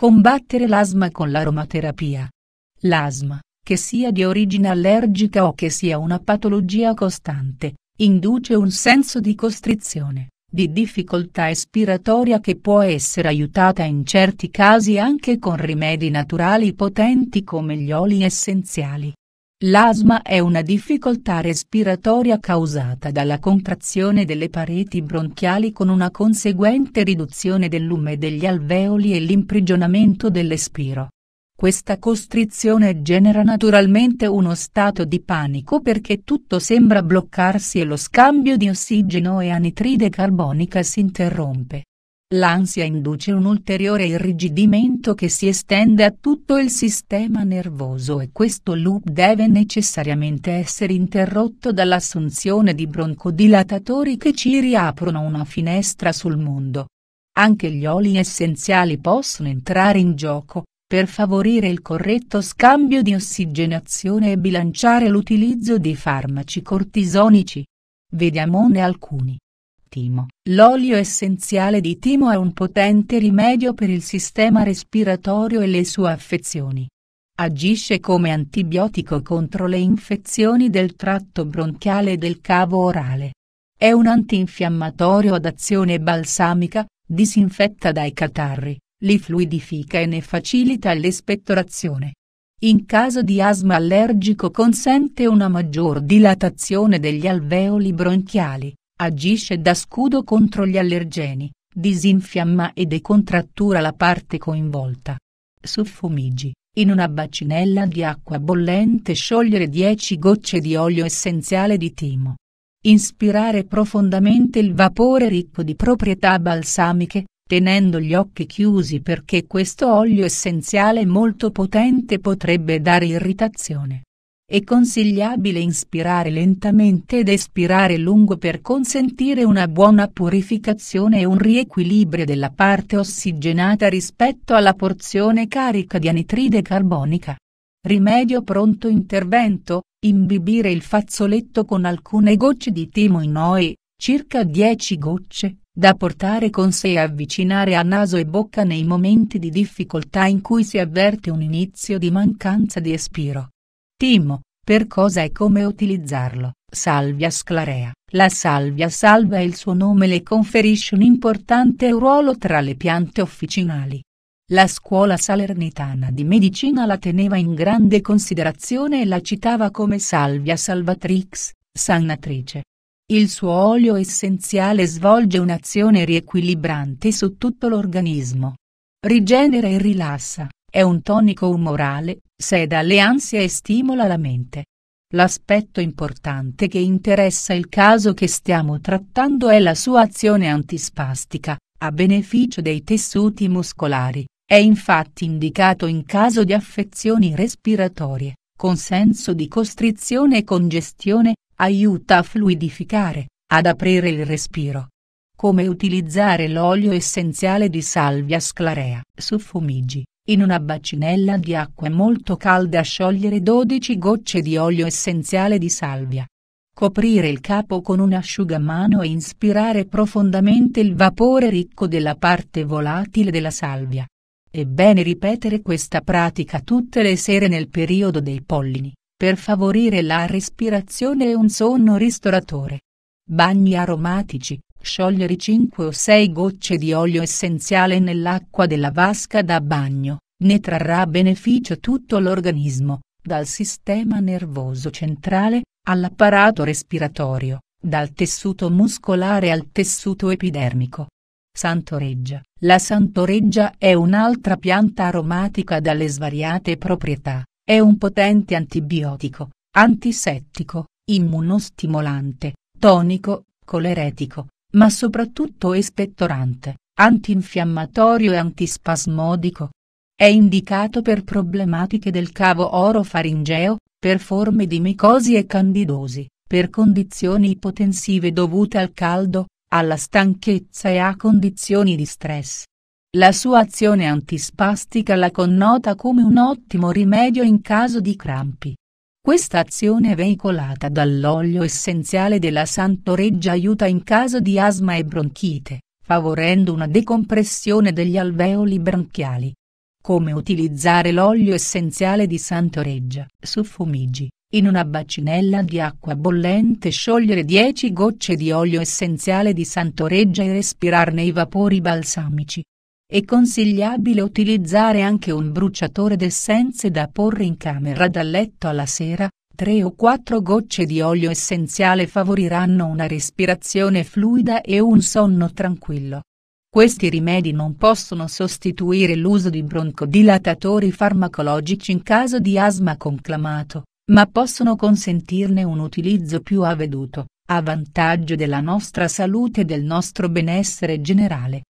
Combattere l'asma con l'aromaterapia. L'asma, che sia di origine allergica o che sia una patologia costante, induce un senso di costrizione, di difficoltà espiratoria che può essere aiutata in certi casi anche con rimedi naturali potenti come gli oli essenziali. L'asma è una difficoltà respiratoria causata dalla contrazione delle pareti bronchiali con una conseguente riduzione del lume degli alveoli e l'imprigionamento dell'espiro. Questa costrizione genera naturalmente uno stato di panico perché tutto sembra bloccarsi e lo scambio di ossigeno e anitride carbonica si interrompe. L'ansia induce un ulteriore irrigidimento che si estende a tutto il sistema nervoso e questo loop deve necessariamente essere interrotto dall'assunzione di broncodilatatori che ci riaprono una finestra sul mondo. Anche gli oli essenziali possono entrare in gioco, per favorire il corretto scambio di ossigenazione e bilanciare l'utilizzo di farmaci cortisonici. Vediamone alcuni. Timo. L'olio essenziale di timo è un potente rimedio per il sistema respiratorio e le sue affezioni. Agisce come antibiotico contro le infezioni del tratto bronchiale e del cavo orale. È un antinfiammatorio ad azione balsamica, disinfetta dai catarri, li fluidifica e ne facilita l'espettorazione. In caso di asma allergico consente una maggior dilatazione degli alveoli bronchiali, Agisce da scudo contro gli allergeni, disinfiamma e decontrattura la parte coinvolta. Suffumigi, in una bacinella di acqua bollente sciogliere 10 gocce di olio essenziale di timo. Inspirare profondamente il vapore ricco di proprietà balsamiche, tenendo gli occhi chiusi perché questo olio essenziale molto potente potrebbe dare irritazione. È consigliabile inspirare lentamente ed espirare lungo per consentire una buona purificazione e un riequilibrio della parte ossigenata rispetto alla porzione carica di anitride carbonica. Rimedio pronto intervento, imbibire il fazzoletto con alcune gocce di timo timoinoi, circa 10 gocce, da portare con sé e avvicinare a naso e bocca nei momenti di difficoltà in cui si avverte un inizio di mancanza di espiro. Timo, per cosa e come utilizzarlo. Salvia sclarea. La salvia salva e il suo nome le conferisce un importante ruolo tra le piante officinali. La scuola salernitana di medicina la teneva in grande considerazione e la citava come salvia salvatrix, sannatrice. Il suo olio essenziale svolge un'azione riequilibrante su tutto l'organismo. Rigenera e rilassa, è un tonico umorale, seda le ansie e stimola la mente. L'aspetto importante che interessa il caso che stiamo trattando è la sua azione antispastica, a beneficio dei tessuti muscolari, è infatti indicato in caso di affezioni respiratorie, con senso di costrizione e congestione, aiuta a fluidificare, ad aprire il respiro. Come utilizzare l'olio essenziale di salvia sclarea su fumigi. In una bacinella di acqua molto calda sciogliere 12 gocce di olio essenziale di salvia. Coprire il capo con un asciugamano e inspirare profondamente il vapore ricco della parte volatile della salvia. È bene ripetere questa pratica tutte le sere nel periodo dei pollini, per favorire la respirazione e un sonno ristoratore. Bagni aromatici, Sciogliere 5 o 6 gocce di olio essenziale nell'acqua della vasca da bagno, ne trarrà beneficio tutto l'organismo, dal sistema nervoso centrale, all'apparato respiratorio, dal tessuto muscolare al tessuto epidermico. Santoreggia. La santoreggia è un'altra pianta aromatica dalle svariate proprietà, è un potente antibiotico, antisettico, immunostimolante, tonico, coleretico, ma soprattutto espettorante, antinfiammatorio e antispasmodico. È indicato per problematiche del cavo orofaringeo, per forme di micosi e candidosi, per condizioni ipotensive dovute al caldo, alla stanchezza e a condizioni di stress. La sua azione antispastica la connota come un ottimo rimedio in caso di crampi, questa azione veicolata dall'olio essenziale della Santoreggia aiuta in caso di asma e bronchite, favorendo una decompressione degli alveoli bronchiali. Come utilizzare l'olio essenziale di Santoreggia su fumigi? In una bacinella di acqua bollente sciogliere 10 gocce di olio essenziale di Santoreggia e respirarne i vapori balsamici. È consigliabile utilizzare anche un bruciatore d'essenze da porre in camera dal letto alla sera, tre o quattro gocce di olio essenziale favoriranno una respirazione fluida e un sonno tranquillo. Questi rimedi non possono sostituire l'uso di broncodilatatori farmacologici in caso di asma conclamato, ma possono consentirne un utilizzo più avveduto, a vantaggio della nostra salute e del nostro benessere generale.